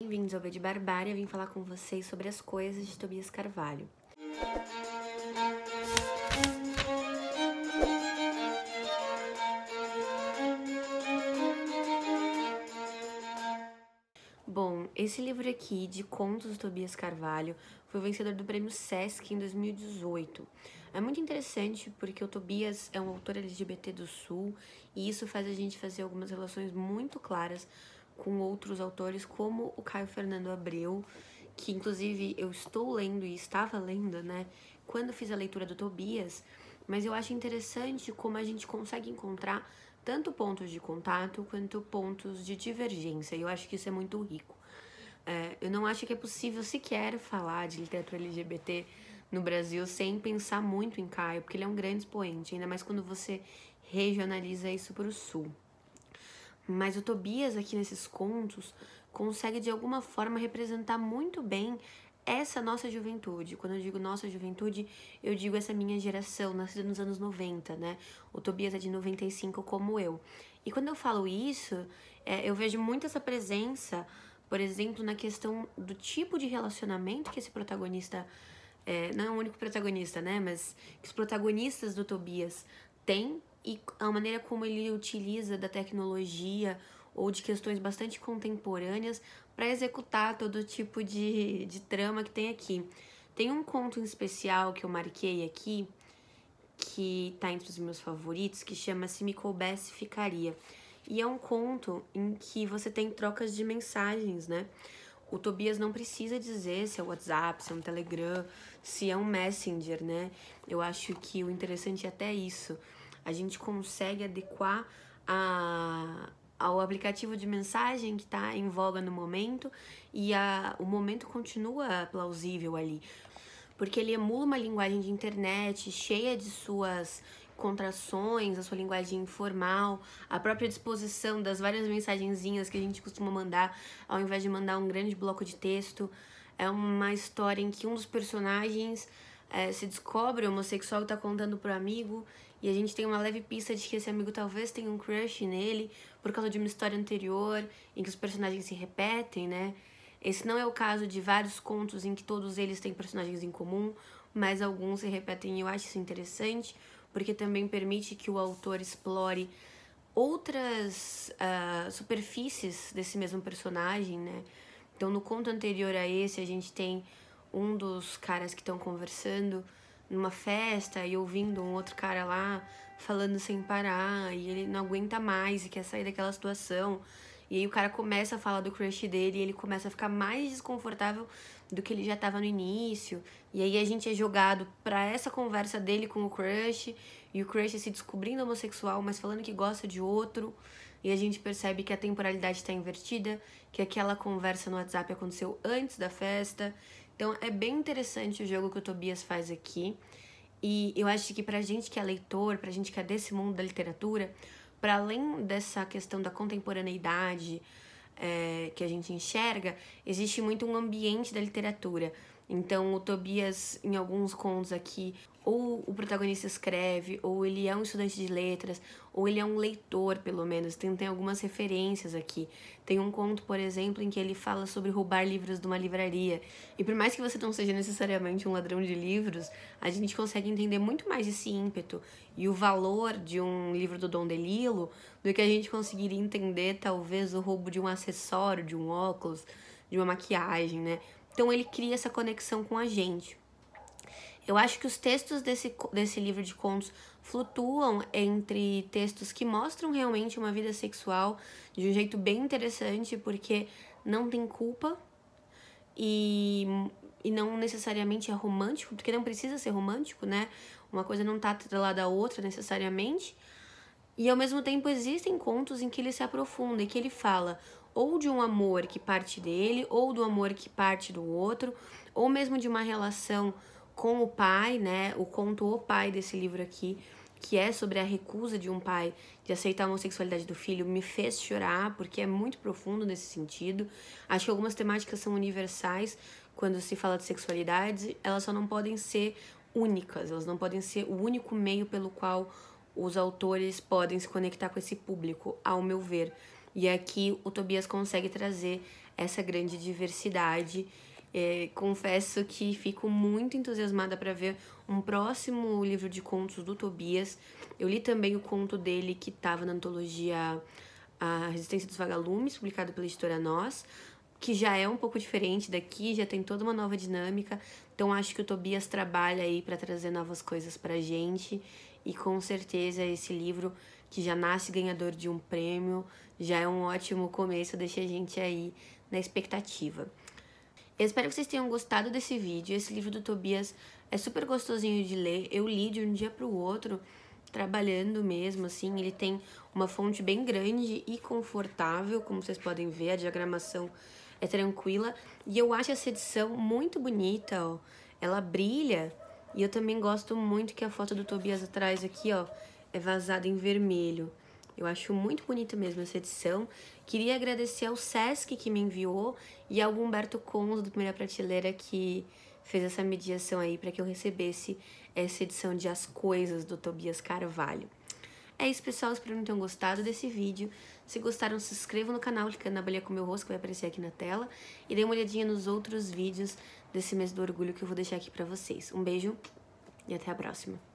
Bem-vindos ao Verde Barbária, vim falar com vocês sobre as coisas de Tobias Carvalho. Bom, esse livro aqui de contos do Tobias Carvalho foi vencedor do prêmio SESC em 2018. É muito interessante porque o Tobias é um autor LGBT do Sul e isso faz a gente fazer algumas relações muito claras com outros autores, como o Caio Fernando Abreu, que inclusive eu estou lendo e estava lendo, né, quando fiz a leitura do Tobias, mas eu acho interessante como a gente consegue encontrar tanto pontos de contato quanto pontos de divergência, e eu acho que isso é muito rico. É, eu não acho que é possível sequer falar de literatura LGBT no Brasil sem pensar muito em Caio, porque ele é um grande expoente, ainda mais quando você regionaliza isso para o Sul. Mas o Tobias, aqui nesses contos, consegue de alguma forma representar muito bem essa nossa juventude. Quando eu digo nossa juventude, eu digo essa minha geração, nascida nos anos 90, né? O Tobias é de 95, como eu. E quando eu falo isso, é, eu vejo muito essa presença, por exemplo, na questão do tipo de relacionamento que esse protagonista. É, não é o único protagonista, né? Mas que os protagonistas do Tobias têm e a maneira como ele utiliza da tecnologia ou de questões bastante contemporâneas para executar todo tipo de, de trama que tem aqui. Tem um conto em especial que eu marquei aqui, que está entre os meus favoritos, que chama Se Me Coubesse Ficaria. E é um conto em que você tem trocas de mensagens, né? O Tobias não precisa dizer se é WhatsApp, se é um Telegram, se é um Messenger, né? Eu acho que o interessante é até isso a gente consegue adequar a, ao aplicativo de mensagem que está em voga no momento e a, o momento continua plausível ali. Porque ele emula uma linguagem de internet cheia de suas contrações, a sua linguagem informal, a própria disposição das várias mensagenzinhas que a gente costuma mandar, ao invés de mandar um grande bloco de texto. É uma história em que um dos personagens é, se descobre homossexual e está contando o amigo, e a gente tem uma leve pista de que esse amigo talvez tenha um crush nele por causa de uma história anterior em que os personagens se repetem, né? Esse não é o caso de vários contos em que todos eles têm personagens em comum, mas alguns se repetem e eu acho isso interessante, porque também permite que o autor explore outras uh, superfícies desse mesmo personagem, né? Então, no conto anterior a esse, a gente tem um dos caras que estão conversando numa festa e ouvindo um outro cara lá falando sem parar e ele não aguenta mais e quer sair daquela situação. E aí o cara começa a falar do crush dele e ele começa a ficar mais desconfortável do que ele já estava no início. E aí a gente é jogado para essa conversa dele com o crush e o crush se descobrindo homossexual, mas falando que gosta de outro. E a gente percebe que a temporalidade está invertida, que aquela conversa no WhatsApp aconteceu antes da festa, então é bem interessante o jogo que o Tobias faz aqui. E eu acho que pra gente que é leitor, pra gente que é desse mundo da literatura, para além dessa questão da contemporaneidade é, que a gente enxerga, existe muito um ambiente da literatura então, o Tobias, em alguns contos aqui, ou o protagonista escreve, ou ele é um estudante de letras, ou ele é um leitor, pelo menos. Tem, tem algumas referências aqui. Tem um conto, por exemplo, em que ele fala sobre roubar livros de uma livraria. E por mais que você não seja necessariamente um ladrão de livros, a gente consegue entender muito mais esse ímpeto e o valor de um livro do Dom DeLillo do que a gente conseguiria entender, talvez, o roubo de um acessório, de um óculos, de uma maquiagem, né? Então ele cria essa conexão com a gente. Eu acho que os textos desse, desse livro de contos flutuam entre textos que mostram realmente uma vida sexual de um jeito bem interessante, porque não tem culpa e, e não necessariamente é romântico, porque não precisa ser romântico, né? Uma coisa não tá atrelada à outra necessariamente. E ao mesmo tempo existem contos em que ele se aprofunda e que ele fala ou de um amor que parte dele, ou do amor que parte do outro, ou mesmo de uma relação com o pai, né? O conto O Pai desse livro aqui, que é sobre a recusa de um pai de aceitar a homossexualidade do filho, me fez chorar, porque é muito profundo nesse sentido. Acho que algumas temáticas são universais quando se fala de sexualidade, elas só não podem ser únicas, elas não podem ser o único meio pelo qual os autores podem se conectar com esse público, ao meu ver. E aqui é o Tobias consegue trazer essa grande diversidade. É, confesso que fico muito entusiasmada para ver um próximo livro de contos do Tobias. Eu li também o conto dele que estava na antologia A Resistência dos Vagalumes, publicado pela editora Nós, que já é um pouco diferente daqui, já tem toda uma nova dinâmica. Então acho que o Tobias trabalha aí para trazer novas coisas pra gente e com certeza esse livro que já nasce ganhador de um prêmio já é um ótimo começo, deixa a gente aí na expectativa. Eu espero que vocês tenham gostado desse vídeo. Esse livro do Tobias é super gostosinho de ler. Eu li de um dia para o outro, trabalhando mesmo, assim. Ele tem uma fonte bem grande e confortável, como vocês podem ver. A diagramação é tranquila. E eu acho essa edição muito bonita, ó. Ela brilha e eu também gosto muito que a foto do Tobias atrás aqui, ó, é vazada em vermelho. Eu acho muito bonita mesmo essa edição. Queria agradecer ao Sesc que me enviou e ao Humberto Cons do Primeira Prateleira que fez essa mediação aí para que eu recebesse essa edição de As Coisas do Tobias Carvalho. É isso, pessoal. Espero que tenham gostado desse vídeo. Se gostaram, se inscrevam no canal, clicando na bolinha com o meu rosto, que vai aparecer aqui na tela. E dê uma olhadinha nos outros vídeos desse mês do orgulho que eu vou deixar aqui pra vocês. Um beijo e até a próxima.